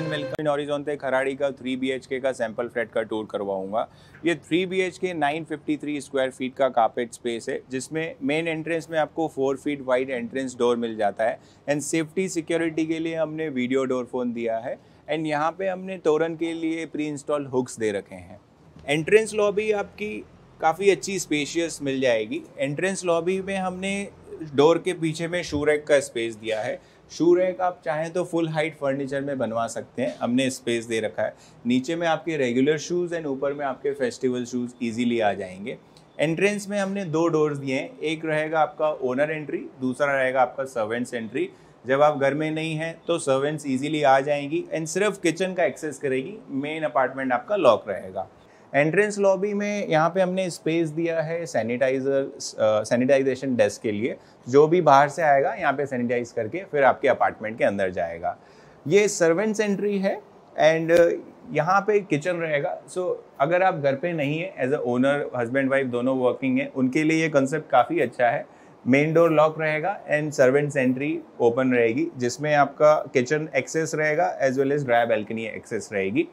सन welcome Orizonte Kharadi का three B का sample flat का टूर करवाऊंगा ये three B H K nine fifty three square feet का कार्पेट स्पेस है जिसमें मेन एंट्रेंस में आपको four feet wide entrance door मिल जाता है एंड सेफ्टी सिक्योरिटी के लिए हमने वीडियो डोर फोन दिया है एंड यहाँ पे हमने तोरन के लिए प्री इंस्टॉल हुक्स दे रखे हैं एंट्रेंस लॉबी आपकी काफ़ी अच्छी स्पेशियस मिल जाएगी एंट्रेंस लॉबी में हमने डोर के पीछे में शू रैक का स्पेस दिया है शू रैक आप चाहें तो फुल हाइट फर्नीचर में बनवा सकते हैं हमने स्पेस दे रखा है नीचे में आपके रेगुलर शूज़ एंड ऊपर में आपके फेस्टिवल शूज़ ईजीली आ जाएंगे एंट्रेंस में हमने दो डोर्स दिए हैं एक रहेगा आपका ओनर एंट्री दूसरा रहेगा आपका सर्वेंट्स एंट्री जब आप घर में नहीं हैं तो सर्वेंट्स इजीली आ जाएंगी एंड सिर्फ किचन का एक्सेस करेगी मेन अपार्टमेंट आपका लॉक रहेगा एंट्रेंस लॉबी में यहाँ पे हमने स्पेस दिया है सैनिटाइजर सैनिटाइजेशन डेस्क के लिए जो भी बाहर से आएगा यहाँ पे सैनिटाइज करके फिर आपके अपार्टमेंट के अंदर जाएगा ये सर्वेंट्स एंट्री है एंड uh, यहाँ पे किचन रहेगा सो so, अगर आप घर पे नहीं है as a owner husband wife दोनों वर्किंग है उनके लिए ये कंसेप्ट काफ़ी अच्छा है मेन डोर लॉक रहेगा एंड सर्वेंट्स एंट्री ओपन रहेगी जिसमें आपका किचन एक्सेस रहेगा as well as dry balcony access रहेगी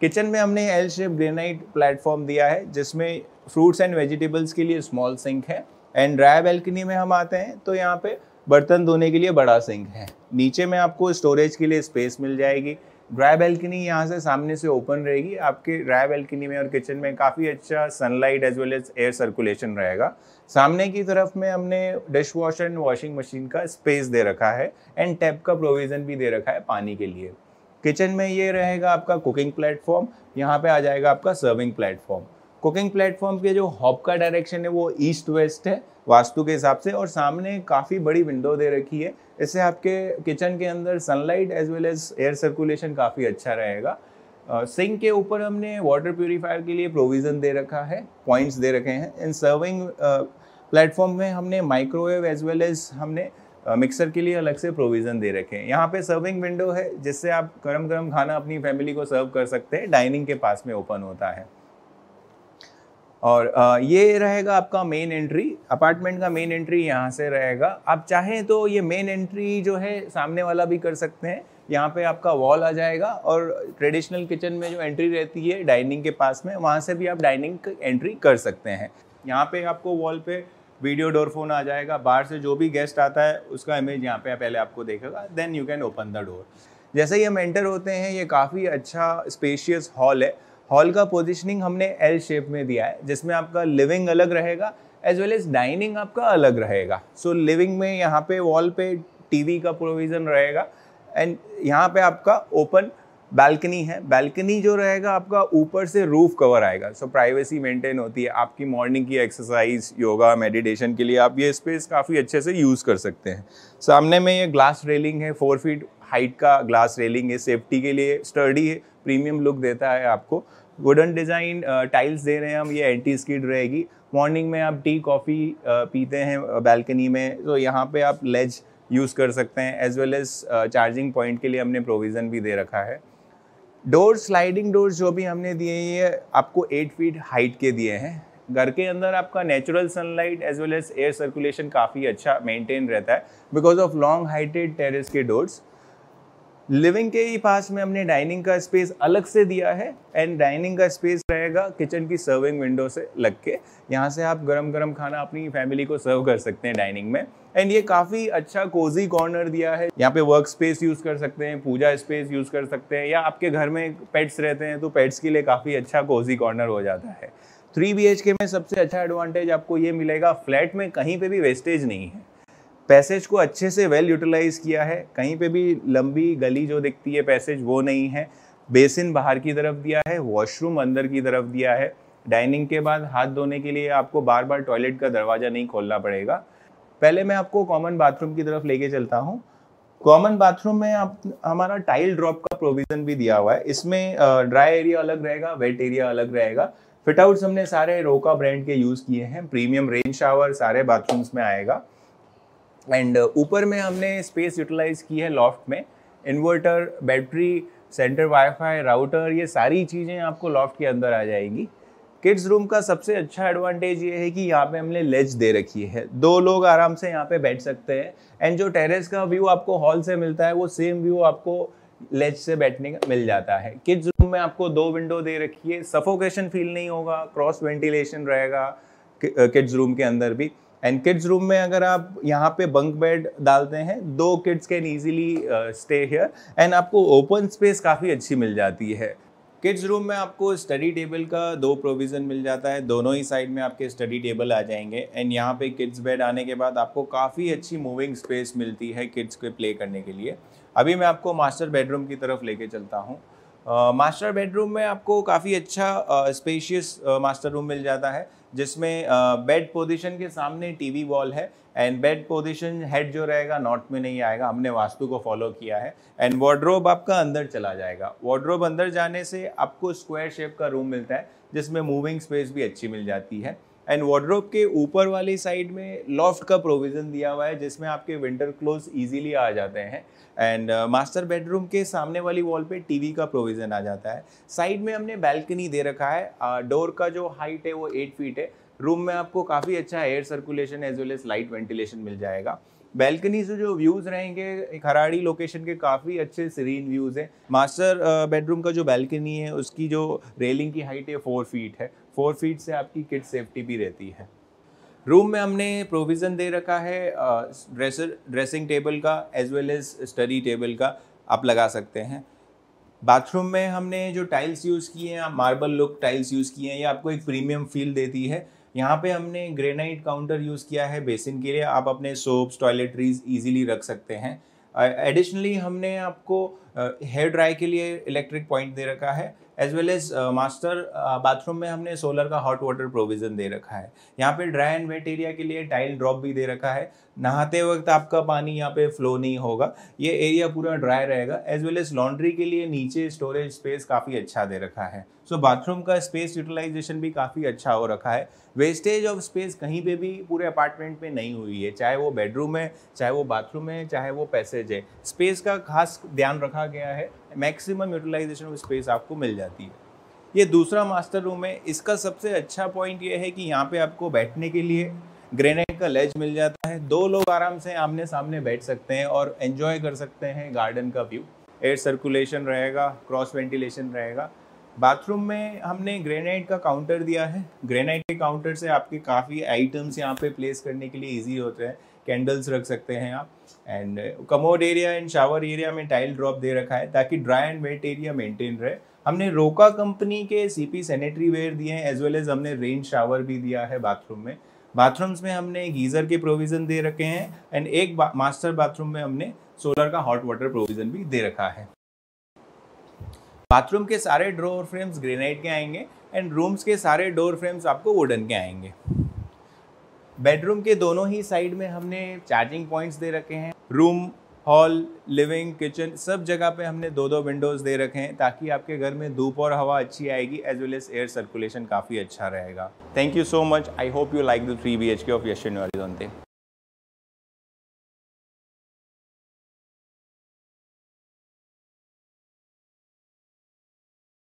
किचन में हमने एल शेप ग्रेनाइट प्लेटफॉर्म दिया है जिसमें फ्रूट्स एंड वेजिटेबल्स के लिए स्मॉल सिंक है एंड ड्राई बेल्कनी में हम आते हैं तो यहाँ पे बर्तन धोने के लिए बड़ा सिंक है नीचे में आपको स्टोरेज के लिए स्पेस मिल जाएगी ड्राई बेल्कनी यहाँ से सामने से ओपन रहेगी आपके ड्राई बेल्कनी में और किचन में काफ़ी अच्छा sunlight as well as air circulation रहेगा सामने की तरफ में हमने dishwasher and washing machine का स्पेस दे रखा है एंड टैप का प्रोविज़न भी दे रखा है पानी के लिए किचन में ये रहेगा आपका कुकिंग प्लेटफॉर्म यहाँ पे आ जाएगा आपका सर्विंग प्लेटफॉर्म कुकिंग प्लेटफॉर्म के जो हॉब का डायरेक्शन है वो ईस्ट वेस्ट है वास्तु के हिसाब से और सामने काफ़ी बड़ी विंडो दे रखी है इससे आपके किचन के अंदर sunlight as well as air circulation काफ़ी अच्छा रहेगा सिंक के ऊपर हमने वाटर प्योरीफायर के लिए प्रोविज़न दे रखा है पॉइंट्स दे रखे हैं इन सर्विंग प्लेटफॉर्म में हमने माइक्रोवेव एज वेल एज हमने मिक्सर के लिए अलग से प्रोविज़न दे रखे हैं यहाँ पे सर्विंग विंडो है जिससे आप गर्म गर्म खाना अपनी फैमिली को सर्व कर सकते हैं डाइनिंग के पास में ओपन होता है और ये रहेगा आपका मेन एंट्री अपार्टमेंट का मेन एंट्री यहाँ से रहेगा आप चाहें तो ये मेन एंट्री जो है सामने वाला भी कर सकते हैं यहाँ पे आपका वॉल आ जाएगा और ट्रेडिशनल किचन में जो एंट्री रहती है डाइनिंग के पास में वहाँ से भी आप डाइनिंग एंट्री कर सकते हैं यहाँ पे आपको वॉल पे वीडियो डोर फोन आ जाएगा बाहर से जो भी गेस्ट आता है उसका इमेज यहाँ पे पहले आपको देखेगा then you can open the door जैसे ही हम एंटर होते हैं ये काफ़ी अच्छा स्पेशियस हॉल है हॉल का पोजिशनिंग हमने एल शेप में दिया है जिसमें आपका लिविंग अलग रहेगा एज वेल एज डाइनिंग आपका अलग रहेगा सो so, लिविंग में यहाँ पे वॉल पे टीवी का प्रोविज़न रहेगा एंड यहाँ पे आपका ओपन बैल्कनी है बैल्कनी जो रहेगा आपका ऊपर से रूफ कवर आएगा सो प्राइवेसी मेंटेन होती है आपकी मॉर्निंग की एक्सरसाइज योगा मेडिटेशन के लिए आप ये स्पेस काफ़ी अच्छे से यूज़ कर सकते हैं सामने में ये ग्लास रेलिंग है फोर फीट हाइट का ग्लास रेलिंग है सेफ्टी के लिए स्टडी है प्रीमियम लुक देता है आपको वुडन डिज़ाइन टाइल्स दे रहे हैं हम ये एंटी स्कीड रहेगी मॉर्निंग में आप टी कॉफ़ी uh, पीते हैं बैल्कनी uh, में तो यहाँ पे आप लेज यूज़ कर सकते हैं as well as charging point के लिए हमने प्रोविज़न भी दे रखा है डोर स्लाइडिंग डोर जो भी हमने दिए ये आपको एट फीट हाइट के दिए हैं घर के अंदर आपका natural sunlight as well as air circulation काफ़ी अच्छा मेंटेन रहता है because of long heighted terrace के डोर्स लिविंग के ही पास में हमने डाइनिंग का स्पेस अलग से दिया है एंड डाइनिंग का स्पेस रहेगा किचन की सर्विंग विंडो से लग के यहाँ से आप गरम गरम खाना अपनी फैमिली को सर्व कर सकते हैं डाइनिंग में एंड ये काफ़ी अच्छा कोजी कॉर्नर दिया है यहाँ पे वर्क स्पेस यूज़ कर सकते हैं पूजा स्पेस यूज़ कर सकते हैं या आपके घर में पेट्स रहते हैं तो पेट्स के लिए काफ़ी अच्छा कोजी कॉर्नर हो जाता है थ्री बी में सबसे अच्छा एडवांटेज आपको ये मिलेगा फ्लैट में कहीं पर भी वेस्टेज नहीं है पैसेज को अच्छे से वेल यूटिलाइज किया है कहीं पे भी लंबी गली जो दिखती है पैसेज वो नहीं है बेसिन बाहर की तरफ दिया है वॉशरूम अंदर की तरफ दिया है डाइनिंग के बाद हाथ धोने के लिए आपको बार बार टॉयलेट का दरवाज़ा नहीं खोलना पड़ेगा पहले मैं आपको कॉमन बाथरूम की तरफ लेके चलता हूँ कॉमन बाथरूम में आप हमारा टाइल ड्रॉप का प्रोविज़न भी दिया हुआ है इसमें ड्राई एरिया अलग रहेगा वेट एरिया अलग रहेगा फिटआउट्स हमने सारे रोका ब्रांड के यूज़ किए हैं प्रीमियम रेंज शावर सारे बाथरूम्स में आएगा एंड uh, ऊपर में हमने स्पेस यूटिलाइज की है लॉफ्ट में inverter battery centre wifi router ये सारी चीज़ें आपको लॉफ्ट के अंदर आ जाएंगी किड्स रूम का सबसे अच्छा एडवांटेज ये है कि यहाँ पे हमने लेज दे रखी है दो लोग आराम से यहाँ पे बैठ सकते हैं एंड जो टेरेस का व्यू आपको हॉल से मिलता है वो सेम व्यू आपको लेज से बैठने का मिल जाता है किड्स रूम में आपको दो विंडो दे रखी है सफोकेशन फील नहीं होगा क्रॉस वेंटिलेशन रहेगा किड्स रूम uh, के अंदर भी एंड किड्स रूम में अगर आप यहाँ पे बंक बेड डालते हैं दो kids can easily stay here and आपको ओपन स्पेस काफ़ी अच्छी मिल जाती है किड्स रूम में आपको स्टडी टेबल का दो प्रोविज़न मिल जाता है दोनों ही साइड में आपके स्टडी टेबल आ जाएंगे एंड यहाँ पे किड्स बेड आने के बाद आपको काफ़ी अच्छी मूविंग स्पेस मिलती है किड्स के प्ले करने के लिए अभी मैं आपको मास्टर बेडरूम की तरफ लेके चलता हूँ मास्टर बेडरूम में आपको काफ़ी अच्छा स्पेशियस मास्टर रूम मिल जाता है जिसमें बेड पोजीशन के सामने टीवी वॉल है एंड बेड पोजीशन हेड जो रहेगा नॉर्थ में नहीं आएगा हमने वास्तु को फॉलो किया है एंड वार्ड्रोब आपका अंदर चला जाएगा वार्ड्रोब अंदर जाने से आपको स्क्वायर शेप का रूम मिलता है जिसमें मूविंग स्पेस भी अच्छी मिल जाती है एंड वार्ड्रोब के ऊपर वाली साइड में लॉफ्ट का प्रोविज़न दिया हुआ है जिसमें आपके विंटर क्लोज इजीली आ जाते हैं एंड मास्टर बेडरूम के सामने वाली वॉल पे टीवी का प्रोविज़न आ जाता है साइड में हमने बैल्कनी दे रखा है डोर uh, का जो हाइट है वो एट फीट है रूम में आपको काफ़ी अच्छा air circulation as well as light ventilation मिल जाएगा बैल्कनी से जो व्यूज़ रहेंगे खराड़ी लोकेशन के काफ़ी अच्छे सीरीन व्यूज़ हैं मास्टर बेडरूम uh, का जो बैल्कनी है उसकी जो रेलिंग की हाइट है फोर फीट है फोर फीट से आपकी किड सेफ्टी भी रहती है रूम में हमने प्रोविज़न दे रखा है ड्रेसर ड्रेसिंग टेबल का as well as study table का आप लगा सकते हैं बाथरूम में हमने जो टाइल्स यूज़ किए हैं मार्बल लुक टाइल्स यूज़ किए हैं ये आपको एक प्रीमियम फील देती है यहाँ पे हमने ग्रेनाइट काउंटर यूज़ किया है बेसिन के लिए आप अपने सोप्स टॉयलेटरीज ईजिली रख सकते हैं एडिशनली हमने आपको हेयर ड्राई के लिए इलेक्ट्रिक पॉइंट दे रखा है as well as master bathroom में हमने सोलर का हॉट वाटर प्रोविज़न दे रखा है यहाँ पे ड्राई एंड वेट एरिया के लिए टाइल ड्रॉप भी दे रखा है नहाते वक्त आपका पानी यहाँ पे फ्लो नहीं होगा ये एरिया पूरा ड्राई रहेगा एज वेल एज लॉन्ड्री के लिए नीचे स्टोरेज स्पेस काफ़ी अच्छा दे रखा है सो so, बाथरूम का स्पेस यूटिलाइजेशन भी काफ़ी अच्छा हो रखा है वेस्टेज ऑफ स्पेस कहीं पे भी पूरे अपार्टमेंट में नहीं हुई है चाहे वो बेडरूम है चाहे वो बाथरूम है चाहे वो पैसेज है स्पेस का खास ध्यान रखा गया है मैक्सिमम यूटिलाइजेशन ऑफ स्पेस आपको मिल जाती है ये दूसरा मास्टर रूम है इसका सबसे अच्छा पॉइंट ये है कि यहाँ पे आपको बैठने के लिए ग्रेनेट का लेज मिल जाता है दो लोग आराम से आमने सामने बैठ सकते हैं और एंजॉय कर सकते हैं गार्डन का व्यू एयर सर्कुलेशन रहेगा क्रॉस वेंटिलेशन रहेगा बाथरूम में हमने ग्रेनाइट का काउंटर दिया है ग्रेनाइट के काउंटर से आपके काफ़ी आइटम्स यहाँ पे प्लेस करने के लिए इजी होते हैं कैंडल्स रख सकते हैं आप and commode area and shower area में टाइल ड्रॉप दे रखा है ताकि dry and wet area maintain रहे हमने रोका कंपनी के सीपी सैनिटरी वेयर दिए हैं एज वेल एज हमने रेन शावर भी दिया है बाथरूम में बाथरूम्स में हमने गीज़र के प्रोविज़न दे रखे हैं एंड एक बा, मास्टर बाथरूम में हमने सोलर का हॉट वाटर प्रोविज़न भी दे रखा है बाथरूम के सारे डोर फ्रेम्स ग्रेनाइट के आएंगे एंड रूम्स के सारे डोर फ्रेम्स आपको वुडन के आएंगे बेडरूम के दोनों ही साइड में हमने चार्जिंग पॉइंट्स दे रखे हैं रूम हॉल लिविंग किचन सब जगह पे हमने दो दो विंडोज़ दे रखे हैं ताकि आपके घर में धूप और हवा अच्छी आएगी as well as air circulation काफ़ी अच्छा रहेगा thank you so much I hope you like the three B H K of यशन वाली